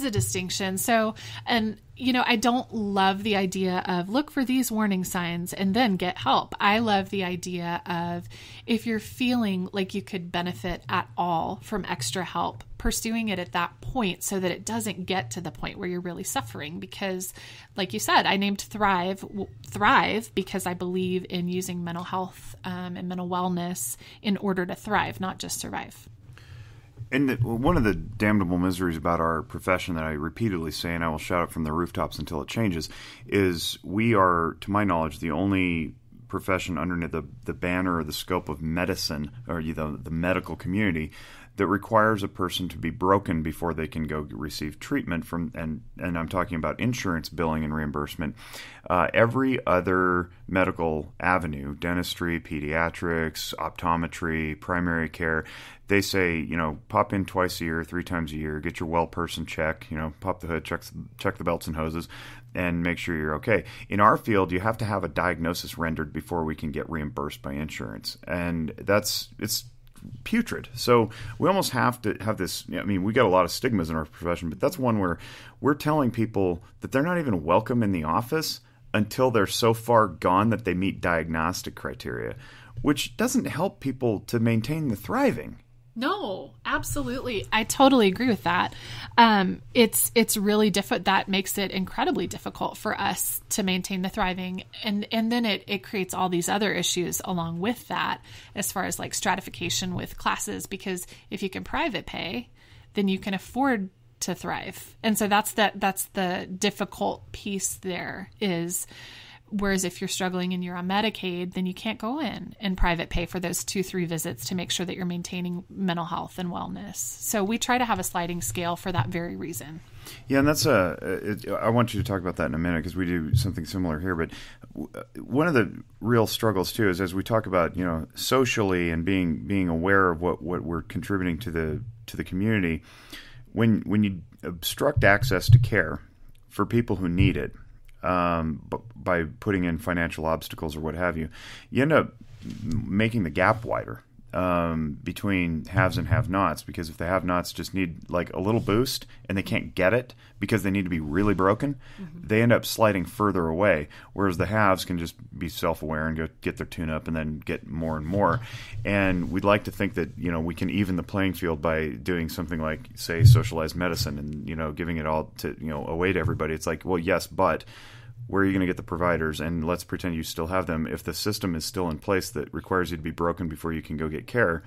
is a distinction. So, and you know, I don't love the idea of look for these warning signs and then get help. I love the idea of if you're feeling like you could benefit at all from extra help, pursuing it at that point so that it doesn't get to the point where you're really suffering. Because, like you said, I named Thrive Thrive because I believe in using mental health um, and mental wellness in order to thrive, not just survive and the, one of the damnable miseries about our profession that I repeatedly say, and I will shout it from the rooftops until it changes, is we are, to my knowledge, the only profession underneath the, the banner or the scope of medicine or you know, the medical community that requires a person to be broken before they can go receive treatment from and and I'm talking about insurance billing and reimbursement. Uh, every other medical avenue, dentistry, pediatrics, optometry, primary care, they say you know pop in twice a year, three times a year, get your well person check, you know pop the hood, check check the belts and hoses, and make sure you're okay. In our field, you have to have a diagnosis rendered before we can get reimbursed by insurance, and that's it's putrid. So we almost have to have this. I mean, we got a lot of stigmas in our profession, but that's one where we're telling people that they're not even welcome in the office until they're so far gone that they meet diagnostic criteria, which doesn't help people to maintain the thriving. No, absolutely. I totally agree with that. Um, it's it's really different. That makes it incredibly difficult for us to maintain the thriving, and and then it it creates all these other issues along with that, as far as like stratification with classes. Because if you can private pay, then you can afford to thrive, and so that's that that's the difficult piece. There is Whereas if you're struggling and you're on Medicaid, then you can't go in and private pay for those two, three visits to make sure that you're maintaining mental health and wellness. So we try to have a sliding scale for that very reason. Yeah, and that's a. It, I want you to talk about that in a minute because we do something similar here. But one of the real struggles too is as we talk about you know socially and being being aware of what what we're contributing to the to the community. When when you obstruct access to care for people who need it, um, b- by putting in financial obstacles or what have you, you end up making the gap wider um, between haves and have-nots because if the have-nots just need like a little boost and they can't get it because they need to be really broken, mm-hmm. they end up sliding further away. Whereas the haves can just be self-aware and go get their tune-up and then get more and more. And we'd like to think that you know we can even the playing field by doing something like say socialized medicine and you know giving it all to you know away to everybody. It's like well yes, but where are you going to get the providers? And let's pretend you still have them. If the system is still in place that requires you to be broken before you can go get care,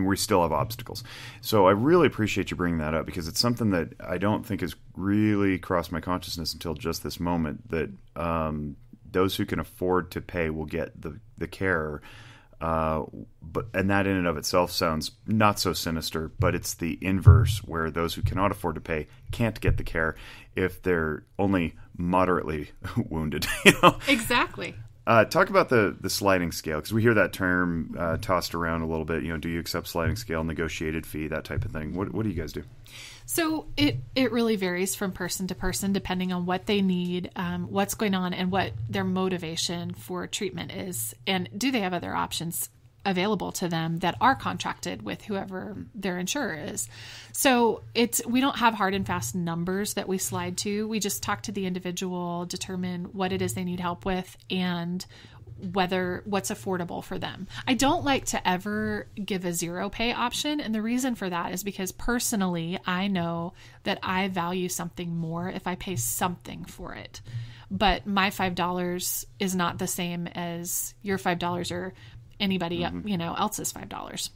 we still have obstacles. So I really appreciate you bringing that up because it's something that I don't think has really crossed my consciousness until just this moment that um, those who can afford to pay will get the, the care. Uh, but and that in and of itself sounds not so sinister, but it's the inverse where those who cannot afford to pay can't get the care, if they're only moderately wounded. You know? Exactly. Uh, talk about the the sliding scale because we hear that term uh, tossed around a little bit. You know, do you accept sliding scale, negotiated fee, that type of thing? What what do you guys do? So it it really varies from person to person depending on what they need, um, what's going on, and what their motivation for treatment is, and do they have other options available to them that are contracted with whoever their insurer is. So it's we don't have hard and fast numbers that we slide to. We just talk to the individual, determine what it is they need help with and whether what's affordable for them. I don't like to ever give a zero pay option and the reason for that is because personally I know that I value something more if I pay something for it but my $5 is not the same as your $5 or anybody mm-hmm. you know else's five dollars.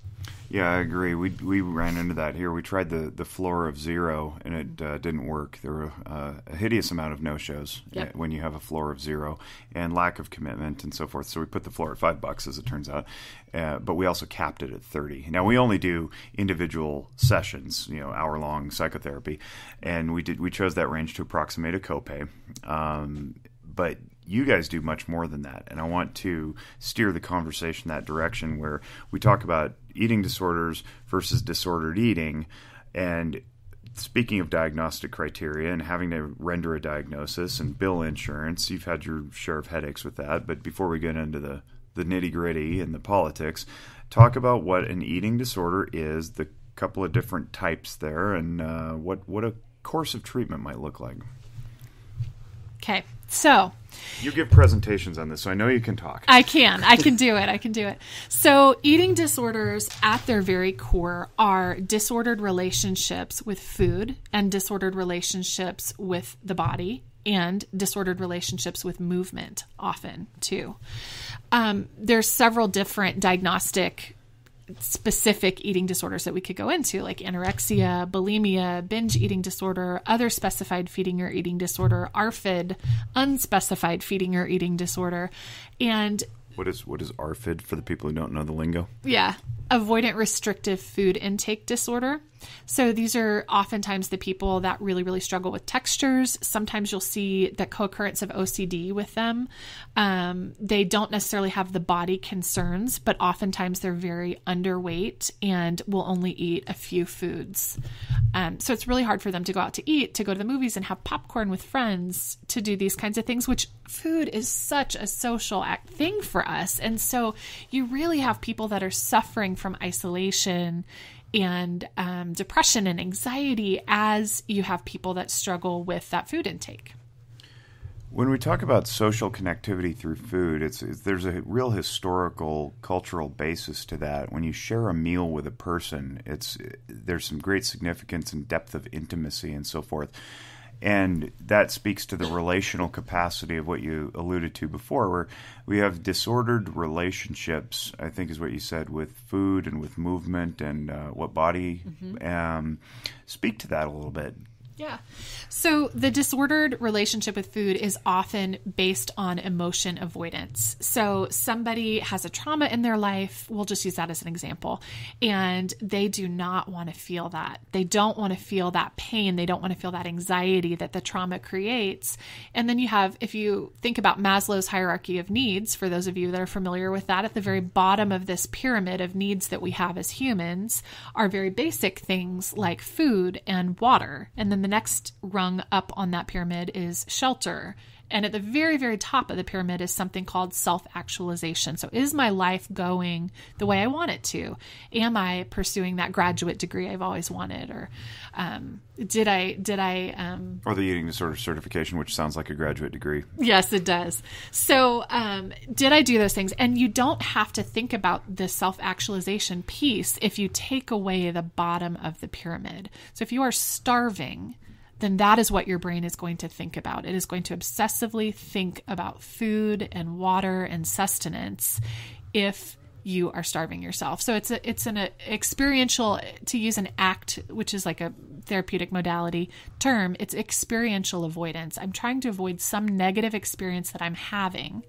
Yeah, I agree. We we ran into that here. We tried the the floor of zero, and it uh, didn't work. There were uh, a hideous amount of no shows uh, yep. when you have a floor of zero and lack of commitment and so forth. So we put the floor at five bucks, as it turns out, uh, but we also capped it at thirty. Now we only do individual sessions, you know, hour long psychotherapy, and we did we chose that range to approximate a copay. Um, but you guys do much more than that. And I want to steer the conversation that direction where we talk about eating disorders versus disordered eating. And speaking of diagnostic criteria and having to render a diagnosis and bill insurance, you've had your share of headaches with that. But before we get into the, the nitty gritty and the politics, talk about what an eating disorder is, the couple of different types there, and uh, what, what a course of treatment might look like. Okay, so you give presentations on this, so I know you can talk. I can. I can do it. I can do it. So, eating disorders at their very core are disordered relationships with food and disordered relationships with the body and disordered relationships with movement often too um, there's several different diagnostic specific eating disorders that we could go into, like anorexia, bulimia, binge eating disorder, other specified feeding or eating disorder, ARFID, unspecified feeding or eating disorder. And what is what is ARFID for the people who don't know the lingo? Yeah avoidant restrictive food intake disorder. So these are oftentimes the people that really, really struggle with textures. Sometimes you'll see the co-occurrence of OCD with them. Um, they don't necessarily have the body concerns, but oftentimes they're very underweight and will only eat a few foods. Um, so it's really hard for them to go out to eat, to go to the movies and have popcorn with friends, to do these kinds of things, which food is such a social act thing for us. And so you really have people that are suffering from isolation and um, depression and anxiety as you have people that struggle with that food intake. When we talk about social connectivity through food, it's, it's, there's a real historical cultural basis to that. When you share a meal with a person, it's there's some great significance and depth of intimacy and so forth and that speaks to the relational capacity of what you alluded to before where we have disordered relationships i think is what you said with food and with movement and uh, what body mm-hmm. um, speak to that a little bit yeah. So the disordered relationship with food is often based on emotion avoidance. So somebody has a trauma in their life, we'll just use that as an example, and they do not want to feel that. They don't want to feel that pain. They don't want to feel that anxiety that the trauma creates. And then you have, if you think about Maslow's hierarchy of needs, for those of you that are familiar with that, at the very bottom of this pyramid of needs that we have as humans are very basic things like food and water. And then the next rung up on that pyramid is shelter. And at the very, very top of the pyramid is something called self actualization. So, is my life going the way I want it to? Am I pursuing that graduate degree I've always wanted? Or um, did I, did I, um, or the eating disorder certification, which sounds like a graduate degree. Yes, it does. So, um, did I do those things? And you don't have to think about the self actualization piece if you take away the bottom of the pyramid. So, if you are starving, then that is what your brain is going to think about. It is going to obsessively think about food and water and sustenance if you are starving yourself. So it's a, it's an a, uh, experiential to use an act which is like a therapeutic modality term, it's experiential avoidance. I'm trying to avoid some negative experience that I'm having,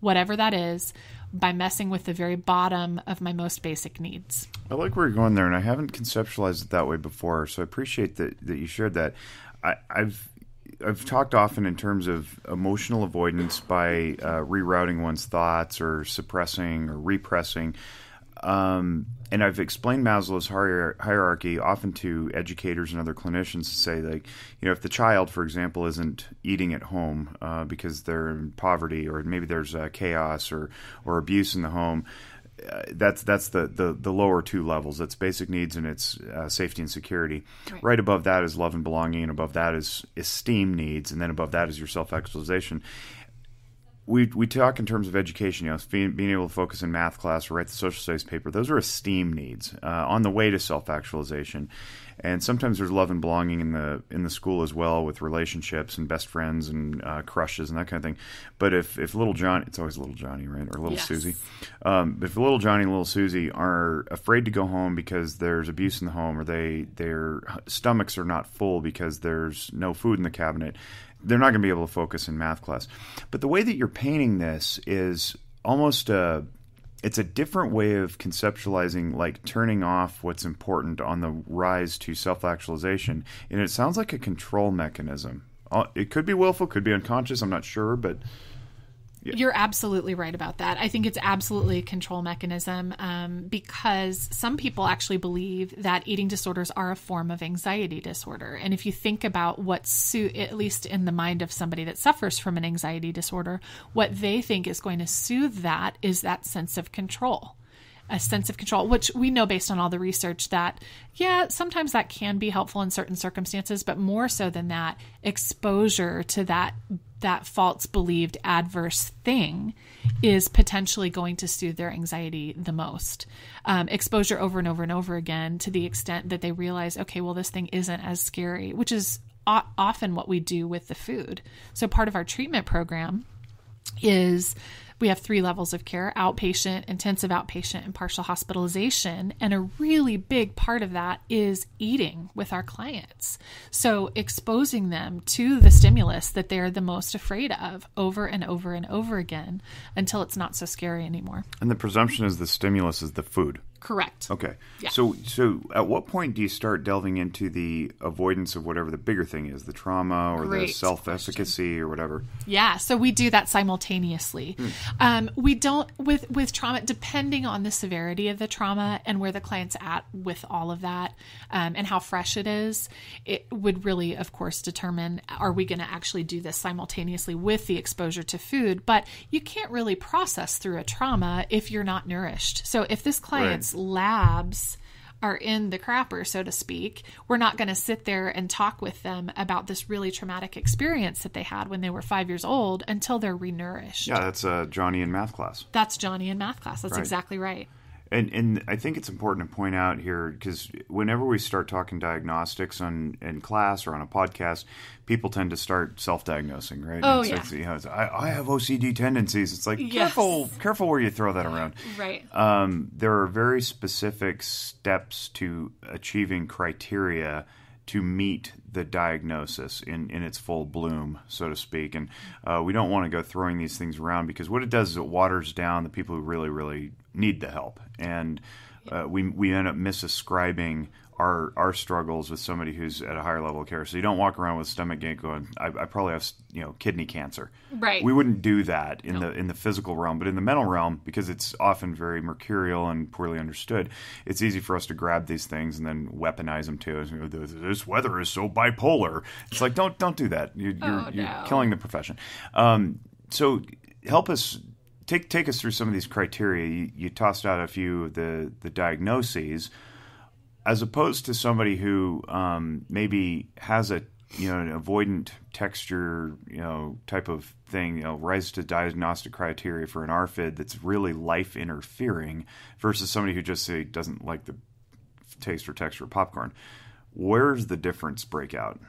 whatever that is, by messing with the very bottom of my most basic needs. I like where you're going there and I haven't conceptualized it that way before, so I appreciate that that you shared that. I, have I've talked often in terms of emotional avoidance by uh, rerouting one's thoughts or suppressing or repressing. Um, and I've explained Maslow's hierarchy often to educators and other clinicians to say, like, you know, if the child, for example, isn't eating at home uh, because they're in poverty or maybe there's uh, chaos or or abuse in the home, uh, that's that's the, the the lower two levels. That's basic needs and it's uh, safety and security. Right. right. above that is love and belonging, and above that is esteem needs, and then above that is your self actualization we we talk in terms of education, you know, being, being, able to focus in math class or write the social studies paper. Those are esteem needs uh, on the way to self actualization, and sometimes there's love and belonging in the in the school as well with relationships and best friends and uh, crushes and that kind of thing. But if if little John, it's always little Johnny, right, or little yes. Susie. Um, if little Johnny and little Susie are afraid to go home because there's abuse in the home, or they their stomachs are not full because there's no food in the cabinet, they're not going to be able to focus in math class. But the way that you're painting this is almost a it's a different way of conceptualizing like turning off what's important on the rise to self-actualization and it sounds like a control mechanism uh, it could be willful could be unconscious i'm not sure but yeah. You're absolutely right about that. I think it's absolutely a control mechanism um, because some people actually believe that eating disorders are a form of anxiety disorder. And if you think about what, su- at least in the mind of somebody that suffers from an anxiety disorder, what they think is going to soothe that is that sense of control a sense of control, which we know based on all the research that, yeah, sometimes that can be helpful in certain circumstances, but more so than that, exposure to that that false believed adverse thing is potentially going to soothe their anxiety the most. Um, exposure over and over and over again to the extent that they realize, okay, well, this thing isn't as scary, which is often what we do with the food. So, part of our treatment program is we have three levels of care outpatient, intensive outpatient, and partial hospitalization. And a really big part of that is eating with our clients. So exposing them to the stimulus that they're the most afraid of over and over and over again until it's not so scary anymore. And the presumption is the stimulus is the food. Correct. Okay. Yeah. So so at what point do you start delving into the avoidance of whatever the bigger thing is, the trauma or Great the self-efficacy or whatever? Yeah, so we do that simultaneously. Mm. Um, we don't with with trauma depending on the severity of the trauma and where the client's at with all of that um, and how fresh it is, it would really of course determine are we going to actually do this simultaneously with the exposure to food, but you can't really process through a trauma if you're not nourished. So if this client's right labs are in the crapper, so to speak, we're not going to sit there and talk with them about this really traumatic experience that they had when they were five years old until they're renourished. Yeah, that's uh, Johnny in math class. That's Johnny in math class. That's right. exactly right and and I think it's important to point out here because whenever we start talking diagnostics on in class or on a podcast, people tend to start self-diagnosing, right? Oh it's yeah. you know, I, I, have OCD tendencies. It's like yes. careful, careful where you throw that around. Right. Um, there are very specific steps to achieving criteria to meet the diagnosis in, in its full bloom, so to speak. And uh, we don't want to go throwing these things around because what it does is it waters down the people who really, really need the help, and uh, we we end up misascribing our our struggles with somebody who's at a higher level of care. So you don't walk around with stomach ache going, I, I probably have you know kidney cancer. Right. We wouldn't do that in the in the physical realm, but in the mental realm, because it's often very mercurial and poorly understood, it's easy for us to grab these things and then weaponize them too. This weather is so bipolar. It's like don't don't do that. You're, oh, no. you're killing the profession. Um, so help us take take us through some of these criteria. You, you tossed out a few of the the diagnoses, as opposed to somebody who um, maybe has a you know an avoidant texture you know type of thing you know rises to diagnostic criteria for an RFID that's really life interfering versus somebody who just say doesn't like the taste or texture of popcorn. Where's the difference break out?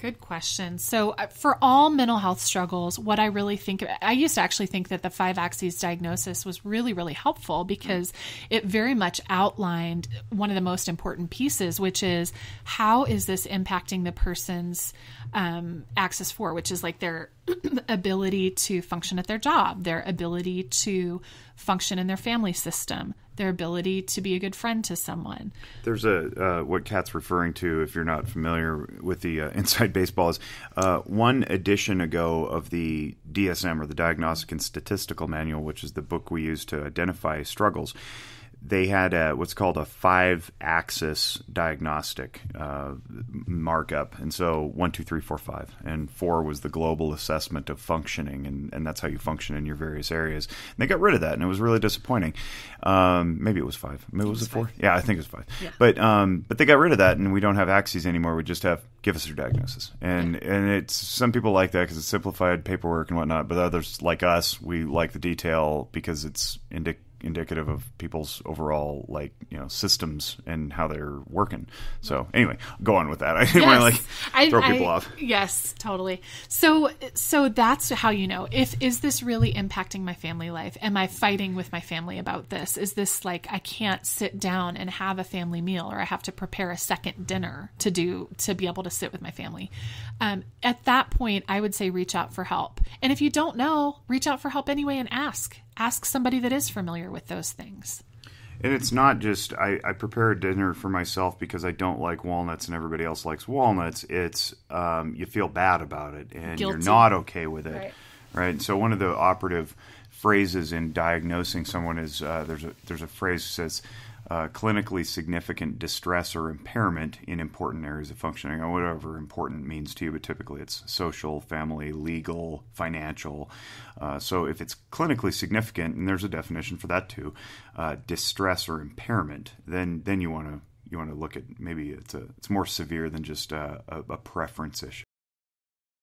Good question. So, uh, for all mental health struggles, what I really think, I used to actually think that the five axes diagnosis was really, really helpful because it very much outlined one of the most important pieces, which is how is this impacting the person's um, axis four, which is like their ability to function at their job, their ability to function in their family system, their ability to be a good friend to someone. There's a uh, what Kat's referring to, if you're not familiar with the uh, inside baseball, is uh, one edition ago of the DSM or the Diagnostic and Statistical Manual, which is the book we use to identify struggles they had a, what's called a five axis diagnostic uh, markup. And so one, two, three, four, five. And four was the global assessment of functioning. And, and that's how you function in your various areas. And they got rid of that. And it was really disappointing. Um, maybe it was five. Maybe it was, it was four. Five. Yeah, I think it was five. Yeah. But, um, but they got rid of that. And we don't have axes anymore. We just have give us your diagnosis. And, yeah. and it's some people like that because it's simplified paperwork and whatnot. But others, like us, we like the detail because it's indicative indicative of people's overall like you know systems and how they're working. So anyway, go on with that. I didn't yes. want to like throw I, people I, off. Yes, totally. So so that's how you know if is this really impacting my family life? Am I fighting with my family about this? Is this like I can't sit down and have a family meal, or I have to prepare a second dinner to do to be able to sit with my family? Um, at that point, I would say reach out for help. And if you don't know, reach out for help anyway and ask ask somebody that is familiar with those things. And it's not just I, I prepare a dinner for myself because I don't like walnuts and everybody else likes walnuts. It's um, you feel bad about it and Guilty. you're not okay with it, right. right? So one of the operative phrases in diagnosing someone is uh, there's a there's a phrase that says uh, clinically significant distress or impairment in important areas of functioning, or whatever important means to you, but typically it's social, family, legal, financial. Uh, so if it's clinically significant, and there's a definition for that too, uh, distress or impairment, then then you want to you want to look at maybe it's a it's more severe than just a, a, a preference issue.